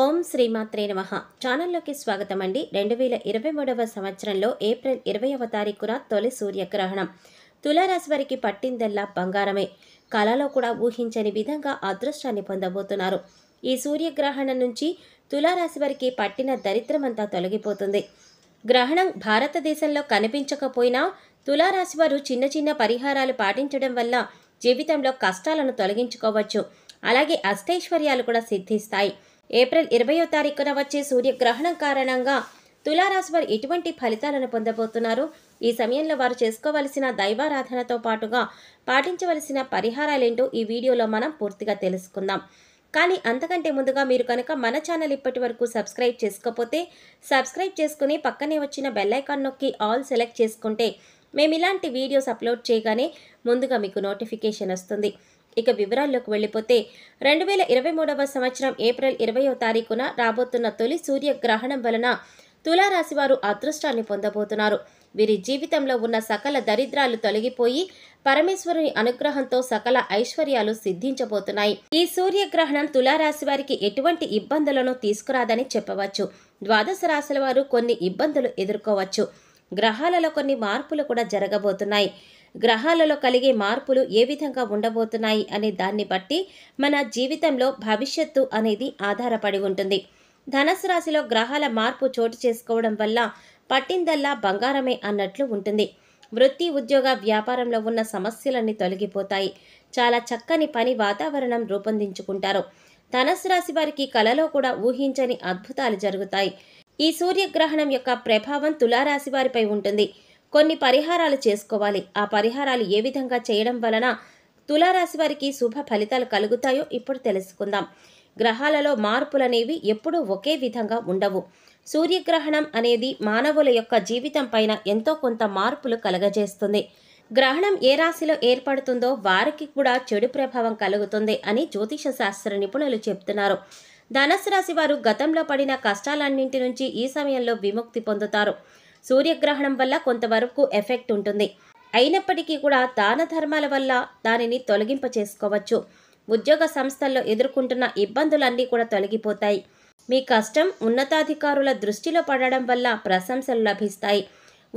ఓం శ్రీమాత్రే నమ ఛానల్లోకి స్వాగతం అండి రెండు వేల ఇరవై మూడవ సంవత్సరంలో ఏప్రిల్ ఇరవైవ తారీఖున తొలి సూర్యగ్రహణం తులారాశి వారికి పట్టిందల్లా బంగారమే కళలో కూడా ఊహించని విధంగా అదృష్టాన్ని పొందబోతున్నారు ఈ సూర్యగ్రహణం నుంచి తులారాశి వారికి పట్టిన దరిద్రమంతా తొలగిపోతుంది గ్రహణం భారతదేశంలో కనిపించకపోయినా తులారాశి వారు చిన్న చిన్న పరిహారాలు పాటించడం వల్ల జీవితంలో కష్టాలను తొలగించుకోవచ్చు అలాగే అష్టైశ్వర్యాలు కూడా సిద్ధిస్తాయి ఏప్రిల్ ఇరవయో తారీఖున వచ్చే సూర్యగ్రహణం కారణంగా తులారాశి వారు ఎటువంటి ఫలితాలను పొందబోతున్నారు ఈ సమయంలో వారు చేసుకోవలసిన దైవారాధనతో పాటుగా పాటించవలసిన పరిహారాలేంటో ఈ వీడియోలో మనం పూర్తిగా తెలుసుకుందాం కానీ అంతకంటే ముందుగా మీరు కనుక మన ఛానల్ ఇప్పటి వరకు సబ్స్క్రైబ్ చేసుకోకపోతే సబ్స్క్రైబ్ చేసుకుని పక్కనే వచ్చిన బెల్లైకాన్ నొక్కి ఆల్ సెలెక్ట్ చేసుకుంటే మేము ఇలాంటి వీడియోస్ అప్లోడ్ చేయగానే ముందుగా మీకు నోటిఫికేషన్ వస్తుంది ఇక వివరాల్లోకి వెళ్ళిపోతే రెండు వేల ఇరవై మూడవ సంవత్సరం ఏప్రిల్ ఇరవయో తారీఖున రాబోతున్న తొలి సూర్యగ్రహణం వలన తులారాశి వారు అదృష్టాన్ని పొందబోతున్నారు వీరి జీవితంలో ఉన్న సకల దరిద్రాలు తొలగిపోయి పరమేశ్వరుని అనుగ్రహంతో సకల ఐశ్వర్యాలు సిద్ధించబోతున్నాయి ఈ సూర్యగ్రహణం తులారాశి వారికి ఎటువంటి ఇబ్బందులను తీసుకురాదని చెప్పవచ్చు ద్వాదశ రాశుల వారు కొన్ని ఇబ్బందులు ఎదుర్కోవచ్చు గ్రహాలలో కొన్ని మార్పులు కూడా జరగబోతున్నాయి గ్రహాలలో కలిగే మార్పులు ఏ విధంగా ఉండబోతున్నాయి అనే దాన్ని బట్టి మన జీవితంలో భవిష్యత్తు అనేది ఆధారపడి ఉంటుంది ధనస్సు రాశిలో గ్రహాల మార్పు చోటు చేసుకోవడం వల్ల పట్టిందల్లా బంగారమే అన్నట్లు ఉంటుంది వృత్తి ఉద్యోగ వ్యాపారంలో ఉన్న సమస్యలన్నీ తొలగిపోతాయి చాలా చక్కని పని వాతావరణం రూపొందించుకుంటారు ధనస్సు రాశి వారికి కలలో కూడా ఊహించని అద్భుతాలు జరుగుతాయి ఈ సూర్యగ్రహణం యొక్క ప్రభావం తులారాశి వారిపై ఉంటుంది కొన్ని పరిహారాలు చేసుకోవాలి ఆ పరిహారాలు ఏ విధంగా చేయడం వలన తులారాశి వారికి శుభ ఫలితాలు కలుగుతాయో ఇప్పుడు తెలుసుకుందాం గ్రహాలలో మార్పులనేవి ఎప్పుడూ ఒకే విధంగా ఉండవు సూర్యగ్రహణం అనేది మానవుల యొక్క జీవితం పైన ఎంతో కొంత మార్పులు కలగజేస్తుంది గ్రహణం ఏ రాశిలో ఏర్పడుతుందో వారికి కూడా చెడు ప్రభావం కలుగుతుంది అని జ్యోతిష శాస్త్ర నిపుణులు చెప్తున్నారు ధనస్సు రాశి వారు గతంలో పడిన కష్టాలన్నింటి నుంచి ఈ సమయంలో విముక్తి పొందుతారు సూర్యగ్రహణం వల్ల కొంతవరకు ఎఫెక్ట్ ఉంటుంది అయినప్పటికీ కూడా దాన ధర్మాల వల్ల దానిని తొలగింప చేసుకోవచ్చు ఉద్యోగ సంస్థల్లో ఎదుర్కొంటున్న ఇబ్బందులన్నీ కూడా తొలగిపోతాయి మీ కష్టం ఉన్నతాధికారుల దృష్టిలో పడడం వల్ల ప్రశంసలు లభిస్తాయి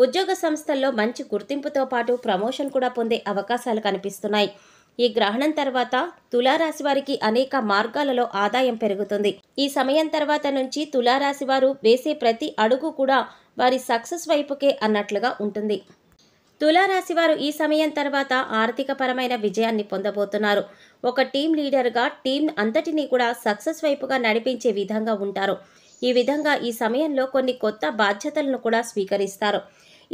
ఉద్యోగ సంస్థల్లో మంచి గుర్తింపుతో పాటు ప్రమోషన్ కూడా పొందే అవకాశాలు కనిపిస్తున్నాయి ఈ గ్రహణం తర్వాత తులారాశి వారికి అనేక మార్గాలలో ఆదాయం పెరుగుతుంది ఈ సమయం తర్వాత నుంచి తులారాశి వారు వేసే ప్రతి అడుగు కూడా వారి సక్సెస్ వైపుకే అన్నట్లుగా ఉంటుంది తులారాశి వారు ఈ సమయం తర్వాత ఆర్థికపరమైన విజయాన్ని పొందబోతున్నారు ఒక టీం లీడర్గా టీం అంతటినీ కూడా సక్సెస్ వైపుగా నడిపించే విధంగా ఉంటారు ఈ విధంగా ఈ సమయంలో కొన్ని కొత్త బాధ్యతలను కూడా స్వీకరిస్తారు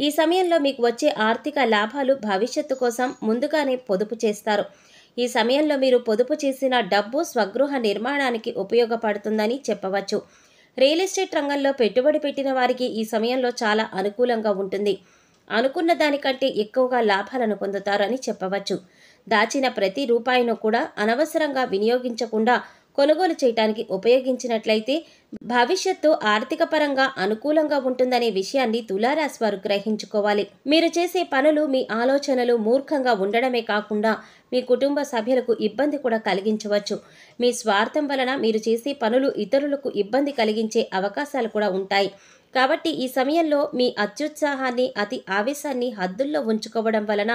ఈ సమయంలో మీకు వచ్చే ఆర్థిక లాభాలు భవిష్యత్తు కోసం ముందుగానే పొదుపు చేస్తారు ఈ సమయంలో మీరు పొదుపు చేసిన డబ్బు స్వగృహ నిర్మాణానికి ఉపయోగపడుతుందని చెప్పవచ్చు రియల్ ఎస్టేట్ రంగంలో పెట్టుబడి పెట్టిన వారికి ఈ సమయంలో చాలా అనుకూలంగా ఉంటుంది అనుకున్న దానికంటే ఎక్కువగా లాభాలను పొందుతారని చెప్పవచ్చు దాచిన ప్రతి రూపాయిను కూడా అనవసరంగా వినియోగించకుండా కొనుగోలు చేయడానికి ఉపయోగించినట్లయితే భవిష్యత్తు ఆర్థిక పరంగా అనుకూలంగా ఉంటుందనే విషయాన్ని తులారాశి వారు గ్రహించుకోవాలి మీరు చేసే పనులు మీ ఆలోచనలు మూర్ఖంగా ఉండడమే కాకుండా మీ కుటుంబ సభ్యులకు ఇబ్బంది కూడా కలిగించవచ్చు మీ స్వార్థం వలన మీరు చేసే పనులు ఇతరులకు ఇబ్బంది కలిగించే అవకాశాలు కూడా ఉంటాయి కాబట్టి ఈ సమయంలో మీ అత్యుత్సాహాన్ని అతి ఆవేశాన్ని హద్దుల్లో ఉంచుకోవడం వలన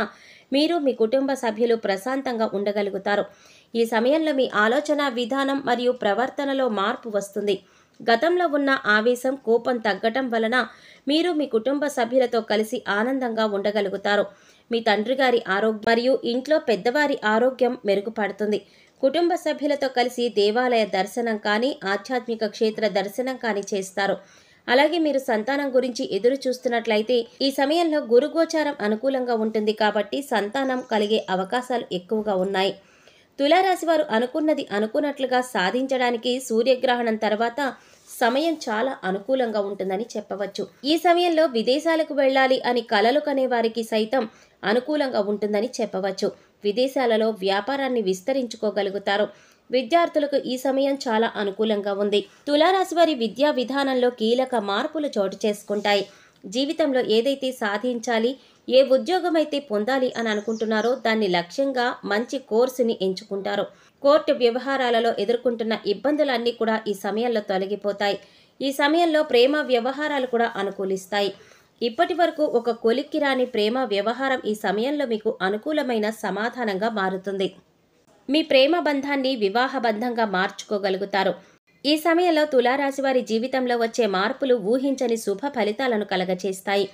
మీరు మీ కుటుంబ సభ్యులు ప్రశాంతంగా ఉండగలుగుతారు ఈ సమయంలో మీ ఆలోచన విధానం మరియు ప్రవర్తనలో మార్పు వస్తుంది గతంలో ఉన్న ఆవేశం కోపం తగ్గటం వలన మీరు మీ కుటుంబ సభ్యులతో కలిసి ఆనందంగా ఉండగలుగుతారు మీ తండ్రి గారి ఆరోగ్యం మరియు ఇంట్లో పెద్దవారి ఆరోగ్యం మెరుగుపడుతుంది కుటుంబ సభ్యులతో కలిసి దేవాలయ దర్శనం కానీ ఆధ్యాత్మిక క్షేత్ర దర్శనం కానీ చేస్తారు అలాగే మీరు సంతానం గురించి ఎదురు చూస్తున్నట్లయితే ఈ సమయంలో గురుగోచారం అనుకూలంగా ఉంటుంది కాబట్టి సంతానం కలిగే అవకాశాలు ఎక్కువగా ఉన్నాయి తులారాశి వారు అనుకున్నది అనుకున్నట్లుగా సాధించడానికి సూర్యగ్రహణం తర్వాత సమయం చాలా అనుకూలంగా ఉంటుందని చెప్పవచ్చు ఈ సమయంలో విదేశాలకు వెళ్ళాలి అని కలలు కనే వారికి సైతం అనుకూలంగా ఉంటుందని చెప్పవచ్చు విదేశాలలో వ్యాపారాన్ని విస్తరించుకోగలుగుతారు విద్యార్థులకు ఈ సమయం చాలా అనుకూలంగా ఉంది తులారాశివారి విద్యా విధానంలో కీలక మార్పులు చోటు చేసుకుంటాయి జీవితంలో ఏదైతే సాధించాలి ఏ ఉద్యోగం అయితే పొందాలి అని అనుకుంటున్నారో దాన్ని లక్ష్యంగా మంచి కోర్సుని ఎంచుకుంటారు కోర్టు వ్యవహారాలలో ఎదుర్కొంటున్న ఇబ్బందులన్నీ కూడా ఈ సమయంలో తొలగిపోతాయి ఈ సమయంలో ప్రేమ వ్యవహారాలు కూడా అనుకూలిస్తాయి ఇప్పటి వరకు ఒక కొలిక్కి రాని ప్రేమ వ్యవహారం ఈ సమయంలో మీకు అనుకూలమైన సమాధానంగా మారుతుంది మీ ప్రేమ బంధాన్ని వివాహ బంధంగా మార్చుకోగలుగుతారు ఈ సమయంలో తులారాశి వారి జీవితంలో వచ్చే మార్పులు ఊహించని శుభ ఫలితాలను కలగచేస్తాయి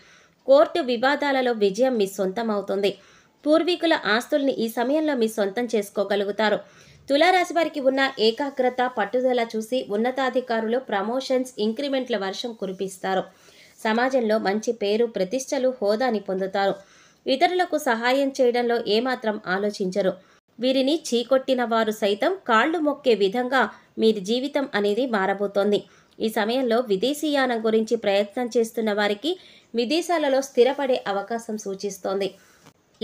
కోర్టు వివాదాలలో విజయం మీ సొంతం అవుతుంది పూర్వీకుల ఆస్తుల్ని ఈ సమయంలో మీ సొంతం చేసుకోగలుగుతారు తులారాశి వారికి ఉన్న ఏకాగ్రత పట్టుదల చూసి ఉన్నతాధికారులు ప్రమోషన్స్ ఇంక్రిమెంట్ల వర్షం కురిపిస్తారు సమాజంలో మంచి పేరు ప్రతిష్టలు హోదాని పొందుతారు ఇతరులకు సహాయం చేయడంలో ఏమాత్రం ఆలోచించరు వీరిని చీకొట్టిన వారు సైతం కాళ్ళు మొక్కే విధంగా మీరు జీవితం అనేది మారబోతోంది ఈ సమయంలో విదేశీయానం గురించి ప్రయత్నం చేస్తున్న వారికి విదేశాలలో స్థిరపడే అవకాశం సూచిస్తోంది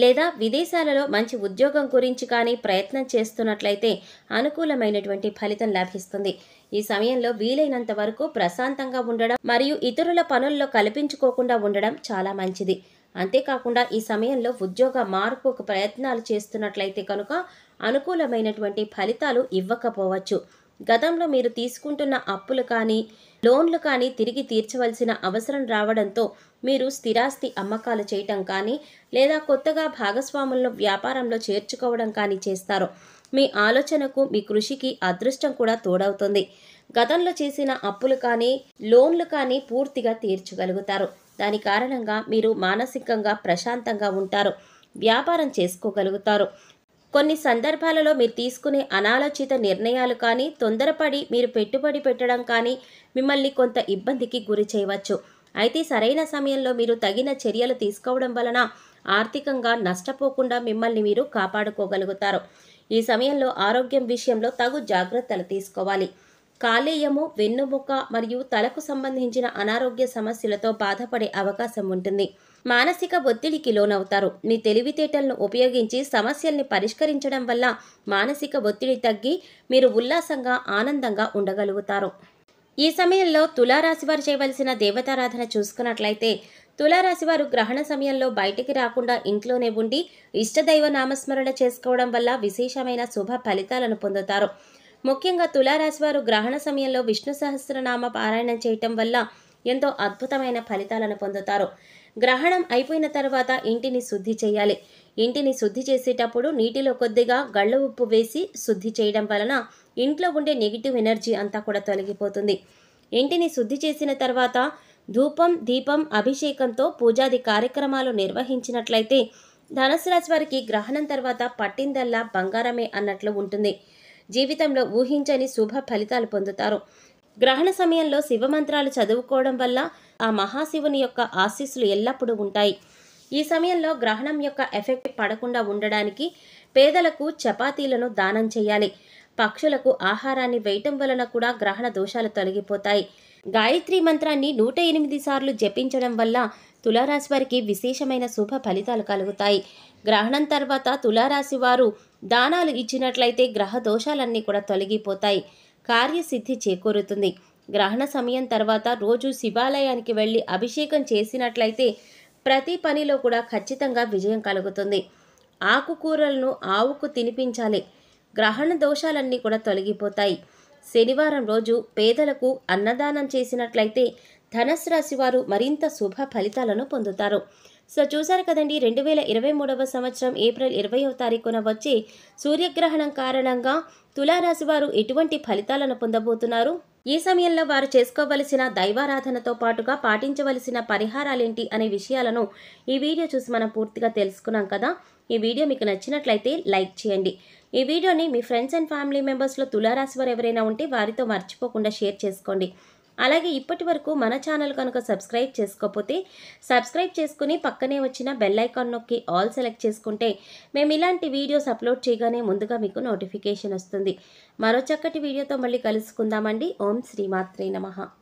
లేదా విదేశాలలో మంచి ఉద్యోగం గురించి కానీ ప్రయత్నం చేస్తున్నట్లయితే అనుకూలమైనటువంటి ఫలితం లభిస్తుంది ఈ సమయంలో వీలైనంత వరకు ప్రశాంతంగా ఉండడం మరియు ఇతరుల పనుల్లో కల్పించుకోకుండా ఉండడం చాలా మంచిది అంతేకాకుండా ఈ సమయంలో ఉద్యోగ మార్పుకు ప్రయత్నాలు చేస్తున్నట్లయితే కనుక అనుకూలమైనటువంటి ఫలితాలు ఇవ్వకపోవచ్చు గతంలో మీరు తీసుకుంటున్న అప్పులు కానీ లోన్లు కానీ తిరిగి తీర్చవలసిన అవసరం రావడంతో మీరు స్థిరాస్తి అమ్మకాలు చేయటం కానీ లేదా కొత్తగా భాగస్వాములను వ్యాపారంలో చేర్చుకోవడం కానీ చేస్తారు మీ ఆలోచనకు మీ కృషికి అదృష్టం కూడా తోడవుతుంది గతంలో చేసిన అప్పులు కానీ లోన్లు కానీ పూర్తిగా తీర్చగలుగుతారు దాని కారణంగా మీరు మానసికంగా ప్రశాంతంగా ఉంటారు వ్యాపారం చేసుకోగలుగుతారు కొన్ని సందర్భాలలో మీరు తీసుకునే అనాలోచిత నిర్ణయాలు కానీ తొందరపడి మీరు పెట్టుబడి పెట్టడం కానీ మిమ్మల్ని కొంత ఇబ్బందికి గురి చేయవచ్చు అయితే సరైన సమయంలో మీరు తగిన చర్యలు తీసుకోవడం వలన ఆర్థికంగా నష్టపోకుండా మిమ్మల్ని మీరు కాపాడుకోగలుగుతారు ఈ సమయంలో ఆరోగ్యం విషయంలో తగు జాగ్రత్తలు తీసుకోవాలి కాలేయము వెన్నుముక మరియు తలకు సంబంధించిన అనారోగ్య సమస్యలతో బాధపడే అవకాశం ఉంటుంది మానసిక ఒత్తిడికి లోనవుతారు మీ తెలివితేటలను ఉపయోగించి సమస్యల్ని పరిష్కరించడం వల్ల మానసిక ఒత్తిడి తగ్గి మీరు ఉల్లాసంగా ఆనందంగా ఉండగలుగుతారు ఈ సమయంలో తులారాశి వారు చేయవలసిన దేవతారాధన చూసుకున్నట్లయితే తులారాశి వారు గ్రహణ సమయంలో బయటికి రాకుండా ఇంట్లోనే ఉండి ఇష్టదైవ నామస్మరణ చేసుకోవడం వల్ల విశేషమైన శుభ ఫలితాలను పొందుతారు ముఖ్యంగా తులారాశి వారు గ్రహణ సమయంలో విష్ణు సహస్రనామ పారాయణం చేయటం వల్ల ఎంతో అద్భుతమైన ఫలితాలను పొందుతారు గ్రహణం అయిపోయిన తర్వాత ఇంటిని శుద్ధి చేయాలి ఇంటిని శుద్ధి చేసేటప్పుడు నీటిలో కొద్దిగా గళ్ళ ఉప్పు వేసి శుద్ధి చేయడం వలన ఇంట్లో ఉండే నెగిటివ్ ఎనర్జీ అంతా కూడా తొలగిపోతుంది ఇంటిని శుద్ధి చేసిన తర్వాత ధూపం దీపం అభిషేకంతో పూజాది కార్యక్రమాలు నిర్వహించినట్లయితే ధనుసు రాశి వారికి గ్రహణం తర్వాత పట్టిందల్లా బంగారమే అన్నట్లు ఉంటుంది జీవితంలో ఊహించని శుభ ఫలితాలు పొందుతారు గ్రహణ సమయంలో శివమంత్రాలు చదువుకోవడం వల్ల ఆ మహాశివుని యొక్క ఆశీస్సులు ఎల్లప్పుడూ ఉంటాయి ఈ సమయంలో గ్రహణం యొక్క ఎఫెక్ట్ పడకుండా ఉండడానికి పేదలకు చపాతీలను దానం చేయాలి పక్షులకు ఆహారాన్ని వేయటం వలన కూడా గ్రహణ దోషాలు తొలగిపోతాయి గాయత్రి మంత్రాన్ని నూట ఎనిమిది సార్లు జపించడం వల్ల తులారాశి వారికి విశేషమైన శుభ ఫలితాలు కలుగుతాయి గ్రహణం తర్వాత తులారాశి వారు దానాలు ఇచ్చినట్లయితే గ్రహ దోషాలన్నీ కూడా తొలగిపోతాయి కార్యసిద్ధి చేకూరుతుంది గ్రహణ సమయం తర్వాత రోజు శివాలయానికి వెళ్ళి అభిషేకం చేసినట్లయితే ప్రతి పనిలో కూడా ఖచ్చితంగా విజయం కలుగుతుంది ఆకుకూరలను ఆవుకు తినిపించాలి గ్రహణ దోషాలన్నీ కూడా తొలగిపోతాయి శనివారం రోజు పేదలకు అన్నదానం చేసినట్లయితే ధనస్సు రాశి వారు మరింత శుభ ఫలితాలను పొందుతారు సో చూశారు కదండి రెండు వేల ఇరవై మూడవ సంవత్సరం ఏప్రిల్ ఇరవయో తారీఖున వచ్చే సూర్యగ్రహణం కారణంగా తులారాశి వారు ఎటువంటి ఫలితాలను పొందబోతున్నారు ఈ సమయంలో వారు చేసుకోవలసిన దైవారాధనతో పాటుగా పాటించవలసిన పరిహారాలేంటి అనే విషయాలను ఈ వీడియో చూసి మనం పూర్తిగా తెలుసుకున్నాం కదా ఈ వీడియో మీకు నచ్చినట్లయితే లైక్ చేయండి ఈ వీడియోని మీ ఫ్రెండ్స్ అండ్ ఫ్యామిలీ మెంబర్స్లో తులారాశి వారు ఎవరైనా ఉంటే వారితో మర్చిపోకుండా షేర్ చేసుకోండి అలాగే ఇప్పటి వరకు మన ఛానల్ కనుక సబ్స్క్రైబ్ చేసుకోకపోతే సబ్స్క్రైబ్ చేసుకుని పక్కనే వచ్చిన బెల్ ఐకాన్ నొక్కి ఆల్ సెలెక్ట్ చేసుకుంటే మేము ఇలాంటి వీడియోస్ అప్లోడ్ చేయగానే ముందుగా మీకు నోటిఫికేషన్ వస్తుంది మరో చక్కటి వీడియోతో మళ్ళీ కలుసుకుందామండి ఓం శ్రీమాత్రే నమ